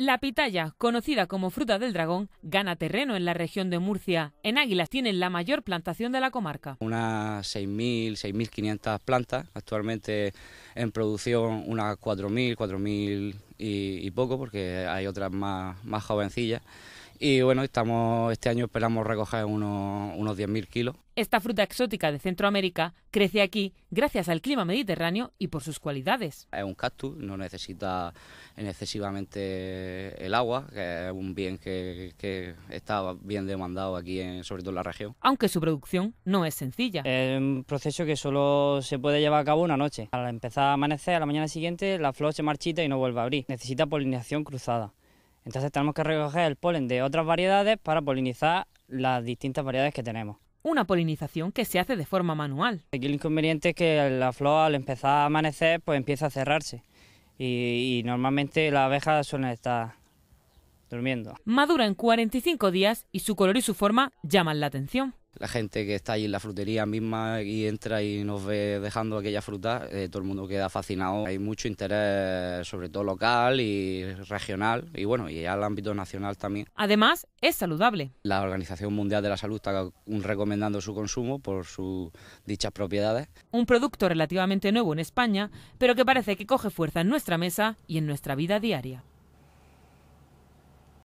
La pitaya, conocida como fruta del dragón, gana terreno en la región de Murcia. En Águilas tienen la mayor plantación de la comarca. Unas 6.000, 6.500 plantas, actualmente en producción unas 4.000, 4.000 y, poco, porque hay otras más, más jovencillas. Y bueno, estamos, este año esperamos recoger unos, unos 10.000 kilos. Esta fruta exótica de Centroamérica crece aquí gracias al clima mediterráneo y por sus cualidades. Es un cactus, no necesita excesivamente el agua, que es un bien que, que está bien demandado aquí, en, sobre todo en la región. Aunque su producción no es sencilla. Es un proceso que solo se puede llevar a cabo una noche. Al empezar a amanecer, a la mañana siguiente, la flor se marchita y no vuelve a abrir necesita polinización cruzada. Entonces tenemos que recoger el polen de otras variedades para polinizar las distintas variedades que tenemos. Una polinización que se hace de forma manual. Aquí el inconveniente es que la flor al empezar a amanecer pues empieza a cerrarse y, y normalmente las abejas suelen estar durmiendo. Madura en 45 días y su color y su forma llaman la atención. La gente que está ahí en la frutería misma y entra y nos ve dejando aquella fruta, eh, todo el mundo queda fascinado. Hay mucho interés, sobre todo local y regional, y bueno, y al ámbito nacional también. Además, es saludable. La Organización Mundial de la Salud está recomendando su consumo por sus dichas propiedades. Un producto relativamente nuevo en España, pero que parece que coge fuerza en nuestra mesa y en nuestra vida diaria.